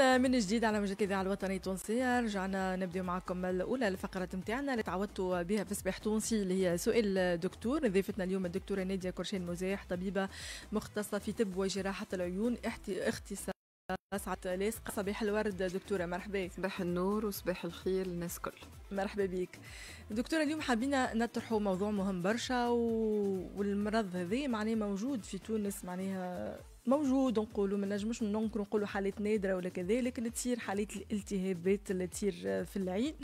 من جديد على مجلة الاذاعه الوطنيه التونسيه رجعنا نبدأ معكم الاولى الفقره نتاعنا اللي تعودتوا بها في صباح تونسي اللي هي سؤال دكتور ضيفتنا اليوم الدكتوره ناديه كرشين مزاح طبيبه مختصه في طب وجراحه العيون اختصاص سعد لاصقة صباح الورد دكتورة مرحبا صباح النور وصباح الخير للناس كل مرحبا بك دكتورة اليوم حابين نطرحوا موضوع مهم برشا والمرض هذا معناه موجود في تونس معناها موجود نقولوا ما نجموش ننكر نقولوا حالات نادره ولا كذا لكن تصير حالات الالتهابات اللي تصير في العين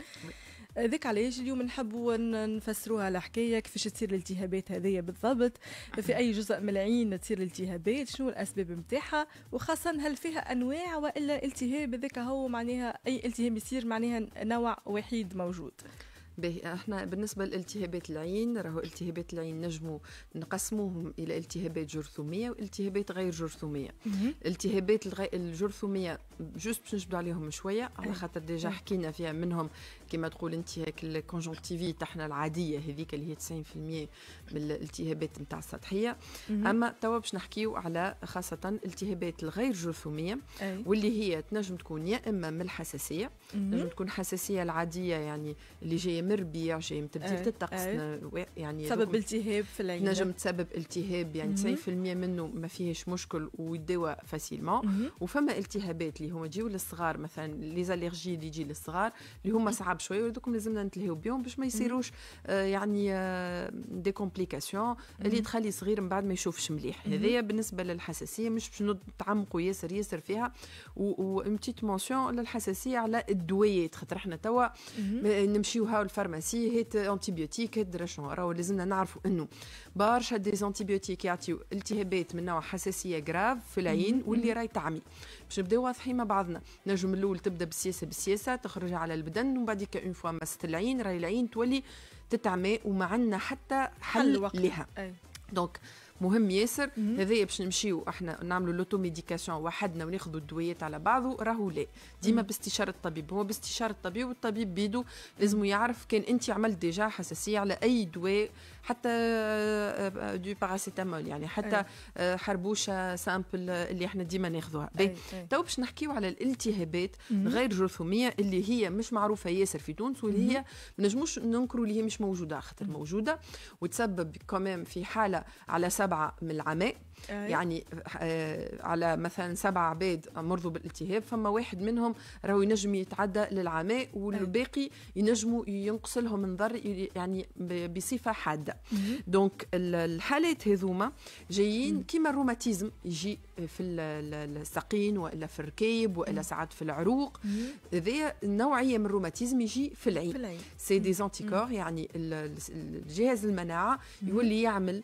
هذاك علاش اليوم نحبوا نفسروها على حكايه كيفاش تصير الالتهابات هذه بالضبط في اي جزء من العين تصير الالتهابات شنو الاسباب نتاعها وخاصه هل فيها انواع والا التهاب هذاك هو معناها اي التهاب يصير معناها نوع وحيد موجود به احنا بالنسبه لالتهابات العين راهو التهابات العين نجموا نقسموهم الى التهابات جرثوميه والتهابات غير جرثوميه التهابات الجرثوميه جوست باش نجبد عليهم شويه على أيوة. خاطر ديجا أيوة. حكينا فيها منهم كما تقول انت هيك الكونجونكتيفي تاعنا العاديه هذيك اللي هي 90% من الالتهابات نتاع السطحيه اما توا باش نحكيو على خاصه الالتهابات الغير جرثوميه واللي هي تنجم تكون يا اما من الحساسيه تنجم تكون حساسيه العاديه يعني اللي جايه مربيع جاي متبديل الطقس إيه. يعني تسبب التهاب في العين نجم تسبب التهاب يعني 90% منه ما فيهش مشكل ويدوى فاسيلمون وفما التهابات اللي هما تجيو للصغار مثلا لي زاليرجي اللي تجي للصغار اللي هما صعب شويه ودوكم لازمنا نتلهيو بهم باش ما يصيروش آه، يعني آه، دي كومبليكاسيون اللي تخلي صغير من بعد ما يشوفش مليح هذايا بالنسبه للحساسيه مش باش نتعمقوا ياسر ياسر فيها و بتيت مونسيون للحساسيه على الدويات خاطر احنا توا نمشيو فارماسي هات انتيبيوتيك هات شنو راهو لازمنا نعرفوا انه برشا ديزانتيبيوتيك يعطيو التهابات من نوع حساسيه جراف في العين واللي راهي تعمي باش نبداو واضحين مع بعضنا نجم الاول تبدا بالسياسه بالسياسه تخرج على البدن ومن بعد اون فوا مست العين راهي العين تولي تتعمى وما عندنا حتى حل, حل لها دونك مهم ياسر هذايا باش نمشيو احنا نعملوا لوتو ميديكاسيون وحدنا وناخذوا الدويات على بعضه راهو لا ديما باستشاره الطبيب هو باستشاره الطبيب والطبيب بيدو لازم يعرف كان انت عملت ديجا حساسيه على اي دواء حتى دو آه، باراسيتامول آه، آه، يعني حتى حربوشه سامبل اللي احنا ديما ناخذوها تو باش نحكيو على الالتهابات غير جرثوميه اللي هي مش معروفه ياسر في تونس واللي هي ما نجموش ننكروا اللي هي مش موجوده خاطر موجوده وتسبب كمان في حاله على سبعه من العماء يعني آه، على مثلا سبع عباد مرضوا بالالتهاب فما واحد منهم راهو ينجم يتعدى للعماء والباقي ينجموا ينقص لهم النظر يعني بصفه حاده دونك الحالات هذوما جايين كيما الروماتيزم يجي في الساقين والا في الركيب والا ساعات في العروق هذا نوعيه من الروماتيزم يجي في العين سي دي زانتيكور يعني الجهاز المناعه يولي يعمل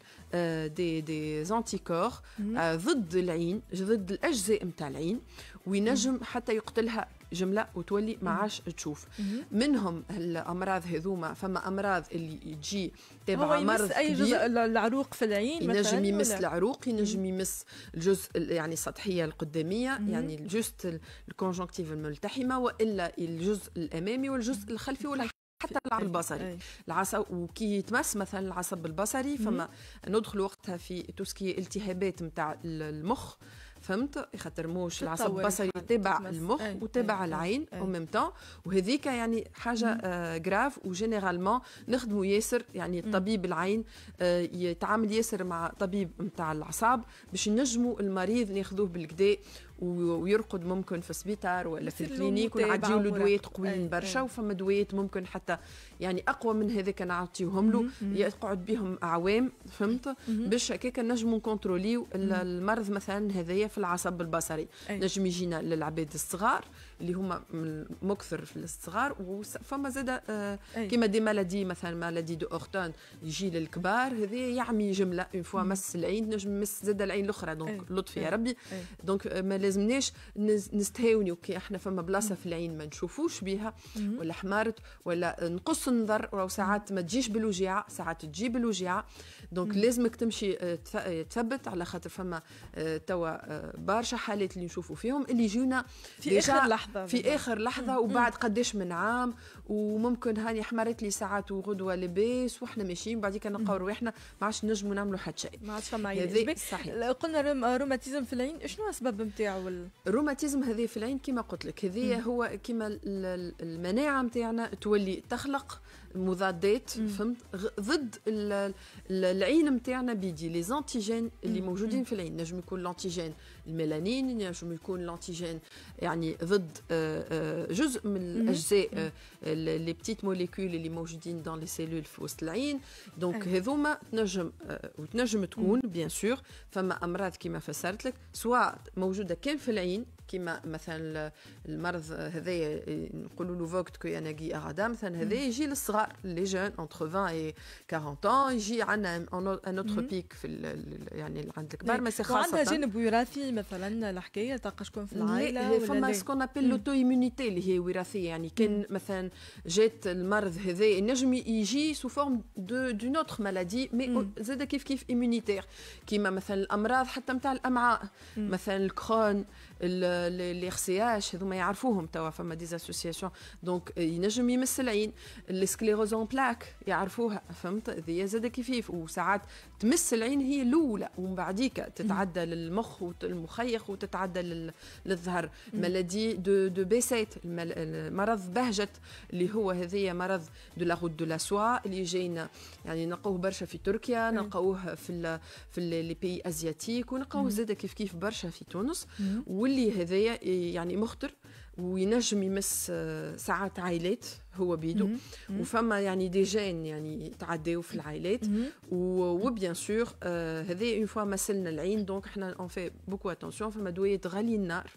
دي دي زانتيكور دكتور mhm. euh, ضد العين ضد الاجزاء نتاع العين وينجم mhm. حتى يقتلها جمله وتولي ما mhm. عادش تشوف منهم الامراض هذوما فما امراض اللي تجي تابع مرض اي جزء العروق في العين ينجم يمس العروق ينجم يمس الجزء يعني السطحيه القداميه يعني جوست الكونجونكتيف الملتحمه والا الجزء الامامي والجزء الخلفي والحقيقي. حتى العصب البصري العصب وكي يتمس مثلا العصب البصري فما ندخل وقتها في توسكي التهابات نتاع المخ فهمت خاطر موش العصب البصري تابع المخ ايه وتابع العين او ميم طون وهذيك يعني حاجه آه جراف وجينيرالمون نخدموا ياسر يعني الطبيب العين آه يتعامل ياسر مع طبيب نتاع الاعصاب باش نجموا المريض ناخذوه بالكدا ويرقد ممكن في سبيتار ولا في الكلينيك ونعديو له دويات قويين إيه، برشا إيه. وفما دويات ممكن حتى يعني اقوى من هذاك نعطيهم له يقعد بهم اعوام فهمت باش هكاك نجم نكونتروليو المرض مثلا هذايا في العصب البصري إيه. نجم يجينا للعباد الصغار اللي هما مكثر في الصغار وفما زاد آه، كيما دي مالادي مثلا مالادي دو اورتون يجي للكبار هذه يعمي جمله اون فوا مس العين نجم مس زاد العين الاخرى دونك لطف يا ربي دونك آه، ما لازمناش نستهاونيو كي احنا فما بلاصه في العين ما نشوفوش بها ولا حمارت ولا نقص النظر راهو ساعات ما تجيش بالوجيعه ساعات تجي بالوجع دونك لازمك تمشي آه، تثبت على خاطر فما توا برشا حالات اللي نشوفوا فيهم اللي يجونا في اخر لحظه في اخر لحظه وبعد قداش من عام وممكن هاني حمرت لي ساعات وغدوه لباس واحنا ماشيين بعديك نلقاو رواحنا ما عادش نجموا نعملوا حتى شيء ما عادش فما صحيح قلنا روماتيزم في العين شنو السبب نتاعو الروماتيزم هذه في العين كما قلت لك هذه هو كما المناعه نتاعنا تولي تخلق مضادات فهمت ضد العين نتاعنا بيدي لي زانتيجين اللي موجودين في العين نجم يكون لانتيجين الميلانين نجم يكون لانتيجين يعني ضد آه، آه، جزء من الاجزاء لي بتيت موليكول اللي موجودين دون لي سيلول في وسط العين دونك أيوة. هذوما تنجم آه، وتنجم تكون بيان سور فما امراض كما فسرت لك سواء موجوده كان في العين كيما مثلا المرض هذايا نقولوا له فوكت كو ياناغي اغادا مثلا هذا يجي للصغار لي جون اونتر 20 اي 40 ans يجي عندنا ان اوتر بيك في يعني عند الكبار نعم. ما خاصه جانب وراثي مثلا الحكايه تلقى شكون في العائله فما سكون ابيل لوتو ايمونيتي اللي هي وراثيه يعني كان مثلا جات المرض هذا نجم يجي سو فورم دو دون اوتر مالادي مي زاد كيف كيف ايمونيتير كيما مثلا الامراض حتى نتاع الامعاء مثلا الكرون لي خسياش هذوما يعرفوهم توا فما ديزاسوسياسيون دونك ينجم يمس العين السكليروز اون بلاك يعرفوها فهمت هذيا زاد كيفيف وساعات تمس العين هي الاولى ومن بعديك تتعدى للمخ والمخيخ وتتعدى للظهر مالادي دو دو بيسيت مرض بهجه اللي هو هذايا مرض دو لا روت دو لا سوا اللي جاينا يعني نلقوه برشا في تركيا نلقوه في في لي بي ازياتيك ونلقوه زاد كيف كيف برشا في تونس وال واللي هذايا يعني مخطر وينجم يمس آه، ساعات عائلات هو بيدو وفما يعني دي جين يعني تعداو في العائلات وبيان آه، سور هذايا اون فوا مسلنا العين دونك احنا اون في بوكو اتونسيون فما دوية غالي النار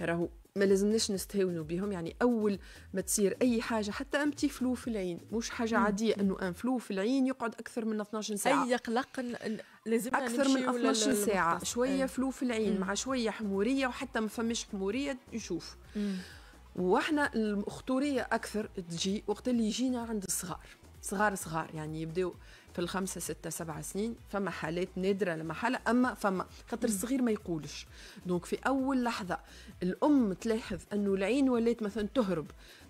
راهو ما لازمناش نستهونوا بهم يعني اول ما تصير اي حاجه حتى امتي فلو في العين مش حاجه عاديه انه ان فلو في العين يقعد اكثر من 12 ساعه اي قلق لازم اكثر من 12 ساعه شويه أي. فلو في العين مم. مع شويه حموريه وحتى ما فماش حموريه نشوف واحنا الخطوريه اكثر تجي وقت اللي يجينا عند الصغار صغار صغار يعني يبداو في الخمسة ستة سبعة سنين فما حالات نادرة لما حالة أما فما خاطر الصغير ما يقولش دونك في أول لحظة الأم تلاحظ أنه العين ولات مثلا تهرب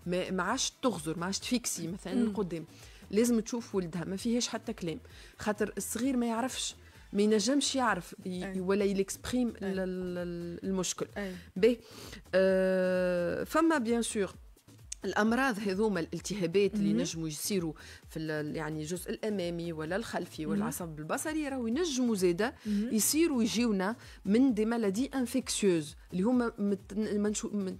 ما عادش تغزر ما عادش تفيكسي مثلا قدام لازم تشوف ولدها ما فيهاش حتى كلام خاطر الصغير ما يعرفش ما ينجمش يعرف ولا يليكسبريم المشكل به آه فما بيان سور الامراض هذوما الالتهابات اللي نجموا يصيروا في يعني الجزء الامامي ولا الخلفي والعصب البصري راهو ينجموا زاده يصيروا يجيونا من دي مالادي انفكسيوز اللي هما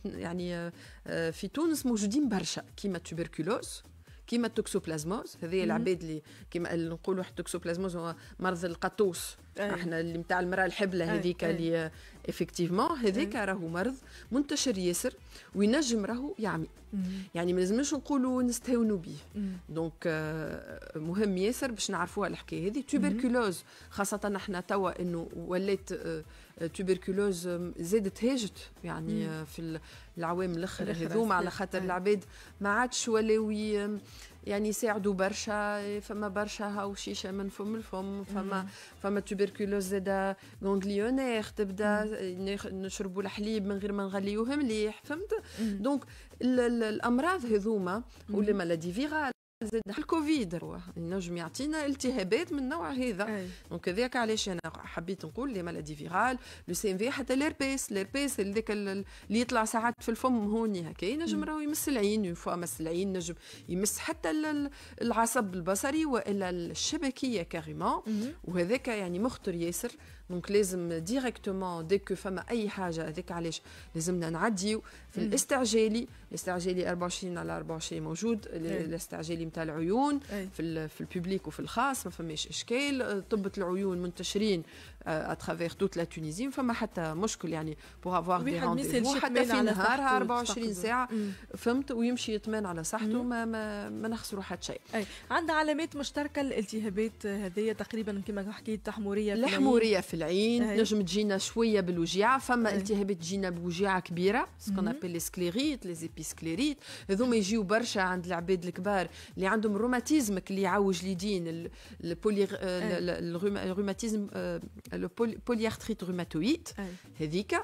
يعني آه، آه، في تونس موجودين برشا كيما التوبركولوز كيما التوكسوبلازموز هذه العباد اللي كيما نقولوا التوكسوبلازموز هو مرض القطوس احنا اللي نتاع المراه الحبله هذيك اللي افكتيفمون هذاك راهو مرض منتشر ياسر وينجم راهو يعمي يعني ما لازمناش نقولوا نستهونوا به دونك مهم ياسر باش نعرفوا الحكايه هذه تيبركلوز خاصه احنا توا انه ولات التوبركلوز euh, زادت هاجت يعني آه، في العوام الاخر هذوما على خاطر العباد ما عادش ولاو يعني يساعدوا برشا آه، فما برشا هاو شيشه من فم الفم فما فما توبركلوز زاده غونغليونير تبدا نشربوا الحليب من غير ما نغليوه مليح فهمت دونك الامراض هذوما مالادي فيغال زاد الكوفيد ينجم يعطينا التهابات من النوع هذا دونك هذاك علاش انا حبيت نقول لي مالادي فيرال لو سي ان في حتى ليربيس ليربيس هذاك اللي يطلع ساعات في الفم هوني هكا ينجم راهو يمس العين اون فوا مس العين نجم يمس حتى العصب البصري والا الشبكيه كاريمون وهذاك يعني مخطر ياسر دونك لازم ديريكتومون ديك كو فما اي حاجه هذاك علاش لازمنا نعديو في الاستعجالي الاستعجالي 24 على 24 موجود الاستعجالي نتاع العيون في في البوبليك وفي الخاص ما فماش اشكال طبه العيون منتشرين اترافيغ توت لا تونيزي ما فما حتى مشكل يعني بوغ افوار دي رونديفو حتى في نهارها 24 ساعه فهمت ويمشي يطمن على صحته ما ما, ما نخسروا حتى شيء اي عندها علامات مشتركه الالتهابات هذه تقريبا كما حكيت تحموريه في الحموريه في العين أيه. نجم تجينا شويه بالوجيعه فما أيه. التهابات تجينا بوجيعه كبيره سكون ابيل لي سكليريت لي زيبيسكليريت هذوما يجيو برشا عند العباد الكبار اللي عندهم روماتيزمك اللي يعوج اليدين البولي الروماتيزم البوليارتريت روماتويد هذيك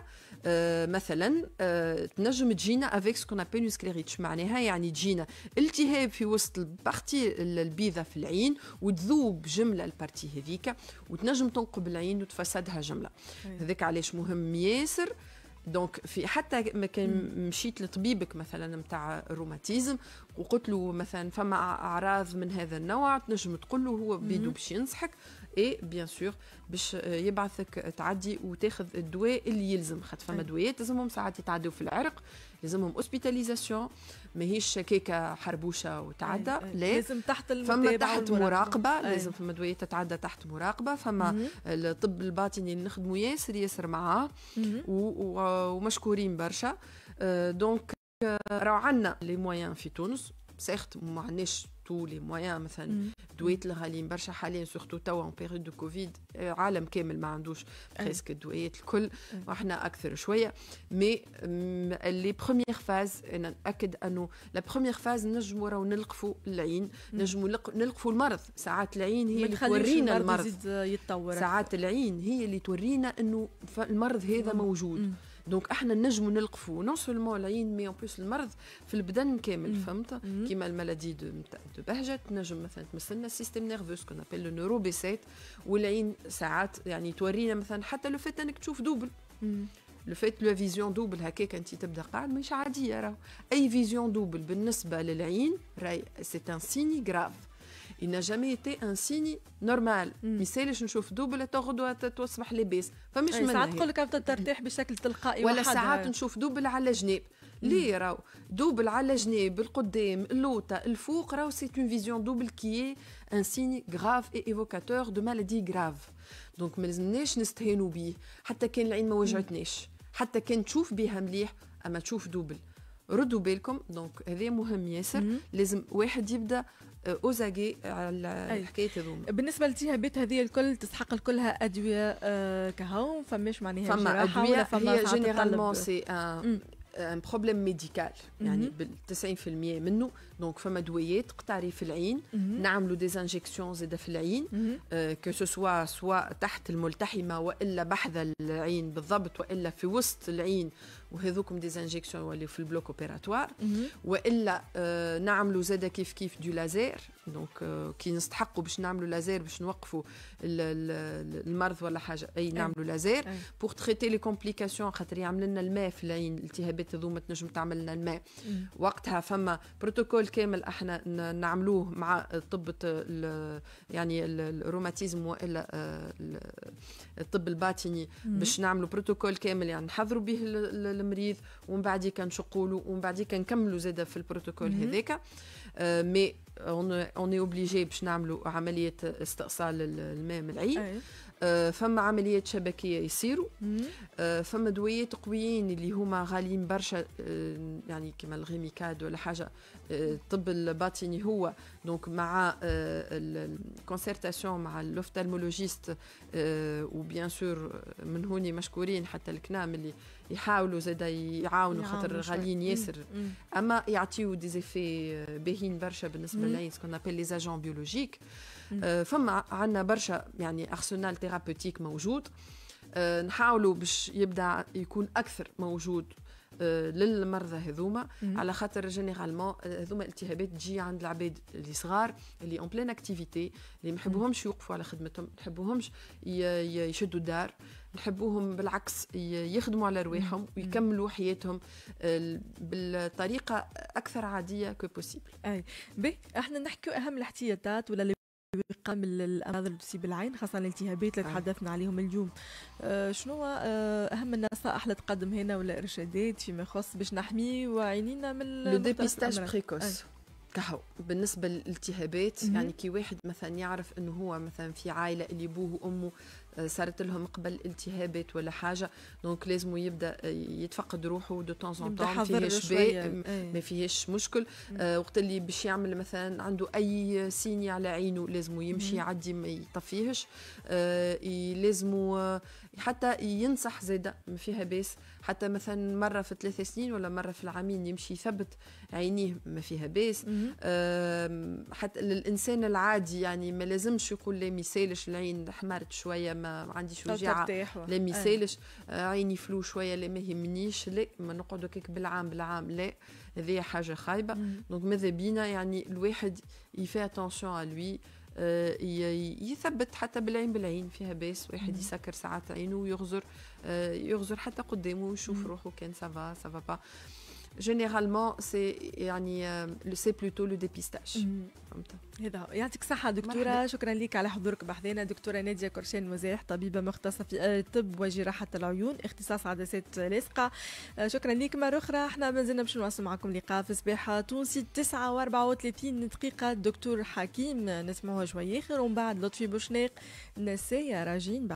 آه، مثلا آه، تنجم تجينا افيك سكون ابيل سكليريت معناها يعني تجينا التهاب في وسط البارتي البيضه في العين وتذوب جمله البارتي هذيك وتنجم تنقب العين وتفشل فسدها جمله أيوة. هذاك علاش مهم ياسر دونك في حتى كان مشيت لطبيبك مثلا نتاع الروماتيزم وقلت له مثلا فما اعراض من هذا النوع تنجم تقول له هو بيدو باش ينصحك اي بيان سور باش آه، يبعثك تعدي وتاخذ الدواء اللي يلزم خاطر فما دويات لازمهم ساعات يتعدوا في العرق لازمهم اوسبيتاليزاسيون ماهيش شكاكه حربوشه وتعدى لا لازم تحت فما تحت مراقبه لازم فما دويات تتعدى تحت مراقبه فما الطب الباطني اللي نخدموا ياسر ياسر معاه ومشكورين برشا آه، دونك آه، راهو عندنا لي موان في تونس سيخت ما عندناش تو لي موان مثلا دويت الغاليين برشا حاليا سورتو توا اون بيريود دو كوفيد عالم كامل ما عندوش بريسك الدويات الكل وحنا اكثر شويه مي لي بروميير فاز انا ناكد انه لا بروميير فاز نجموا راهو نلقفوا العين نجموا نلقفوا المرض ساعات العين هي اللي تورينا المرض آه، يتطور ساعات العين هي اللي تورينا انه المرض هذا موجود مم. دونك احنا نجمو نلقفو نون سولمون العين مي اون بلوس المرض في البدن كامل فهمت كيما المالادي دو دو بهجه تنجم مثلا تمثلنا السيستم نيرفوس كون ابل لو نورو بيسيت والعين ساعات يعني تورينا مثلا حتى لو فات انك تشوف دوبل لو فات لو فيزيون دوبل هكاك انت تبدا قاعد مش عاديه راه اي فيزيون دوبل بالنسبه للعين راي سي ان سيني غراف il n'a jamais été un signe normal ما يسالش نشوف دوبل تغدو تصبح لاباس فمش من ساعات تقول لك ترتاح بشكل تلقائي ولا ساعات نشوف دوبل على جناب ليه راهو دوبل على جناب القدام اللوطا الفوق راهو سي اون فيزيون دوبل كي ان سيني غراف اي ايفوكاتور دو مالادي غراف دونك ما لازمناش نستهانوا بيه حتى كان العين ما وجعتناش حتى كان تشوف بها مليح اما تشوف دوبل ردوا بالكم دونك هذا مهم ياسر لازم واحد يبدا أزقي أه، على حكاية هذوما بالنسبة للتهابات هذه الكل تسحق لكلها أدوية أه، كهو فماش معناها فما أدوية هي جينيرالمون سي ان بروبليم ميديكال يعني بال 90% منه دونك فما دويات قطاري في العين mhm. نعملوا انجيكسيون زاده في العين كو سو سوا سوا تحت الملتحمه والا بحذا العين بالضبط والا في وسط العين وهذوكم انجيكسيون يوليو في البلوك اوبيراتوار mhm. والا آه، نعملوا زاده كيف كيف دو لازير دونك آه، كي نستحقوا باش نعملوا لازير باش نوقفوا المرض ولا حاجه اي نعملوا لازير بور تريتي لي كومبليكاسيون خاطر يعمل لنا الماء في العين التهابات الحبات هذوما تنجم تعمل لنا الماء وقتها فما بروتوكول كامل احنا نعملوه مع طب يعني الروماتيزم والا آه، الطب الباطني باش نعملوا بروتوكول كامل يعني نحضروا به المريض ومن بعد نشقوا له ومن بعديك نكملوا زاده في البروتوكول هذاك آه، مي اون اي اوبليجي باش نعملوا عمليه استئصال الماء من العين آه، فما عمليات شبكيه يصيروا آه، فما دويات قويين اللي هما غاليين برشا آه، يعني كما الغيميكاد ولا حاجه الطب الباطني هو دونك مع الكونسرتاسيون مع الاوفتالمولوجيست وبيان سور من هوني مشكورين حتى الكنام اللي يحاولوا زادا يعاونوا خاطر غاليين ياسر اما يعطيو ديزيفي باهين برشا بالنسبه للعين سكون ابل لي زاجون بيولوجيك آه، فما عندنا برشا يعني ارسنال ثيرابوتيك موجود آه، نحاولوا باش يبدا يكون اكثر موجود آه، للمرضى هذوما على خاطر جينيرالمون هذوما التهابات تجي عند العباد اللي صغار اللي اون بلين اكتيفيتي اللي ما نحبوهمش يوقفوا على خدمتهم ما نحبوهمش يشدوا دار نحبوهم بالعكس يخدموا على رواحهم ويكملوا حياتهم بالطريقه اكثر عاديه كو بوسيبل اي بي احنا نحكي اهم الاحتياطات ولا الحقيقه من الامراض اللي تصيب العين خاصه الالتهابات اللي آه. تحدثنا عليهم اليوم آه، شنو آه، اهم النصائح اللي تقدم هنا ولا ارشادات فيما يخص باش نحمي عينينا من لو ديبيستاج بريكوس كهو بالنسبه للالتهابات يعني كي واحد مثلا يعرف انه هو مثلا في عائله اللي ابوه وامه آه، صارت لهم قبل التهابات ولا حاجه دونك لازم يبدا آه، يتفقد روحه دو طون اون طون ما فيهاش باء إيه. ما فيهاش مشكل آه، وقت اللي باش يعمل مثلا عنده اي سيني على عينه لازم يمشي يعدي ما يطفيهش آه لازم حتى ينصح زاده ما فيها باس حتى مثلا مره في ثلاث سنين ولا مره في العامين يمشي يثبت عينيه ما فيها باس حتى للانسان العادي يعني ما لازمش يقول لا ميسالش العين حمرت شويه ما عنديش وجعه لا ميسالش آه، عيني فلو شويه لا ما يهمنيش لا ما نقعدوا كيك بالعام بالعام لا هذه حاجه خايبه دونك ماذا بينا يعني الواحد يفي اتونسيون على لوي آه، يثبت حتى بالعين بالعين فيها باس واحد يسكر ساعات عينه ويغزر آه، يغزر حتى قدامه ويشوف روحه كان سافا سافا با جينيرالمون سي يعني سي بلوتو لو ديبيستاج فهمت هذا يعطيك الصحة دكتورة مرحبا. شكرا لك على حضورك بحذانا دكتورة نادية كرشين مزاح طبيبة مختصة في الطب آه، وجراحة العيون اختصاص عدسات لاصقة آه، شكرا لك مرة أخرى احنا مازلنا باش نواصل معكم لقاء في صباح تونسي 9 و34 دقيقة دكتور حكيم نسمعوها شوية آخر ومن بعد لطفي بوشناق نسيا راجين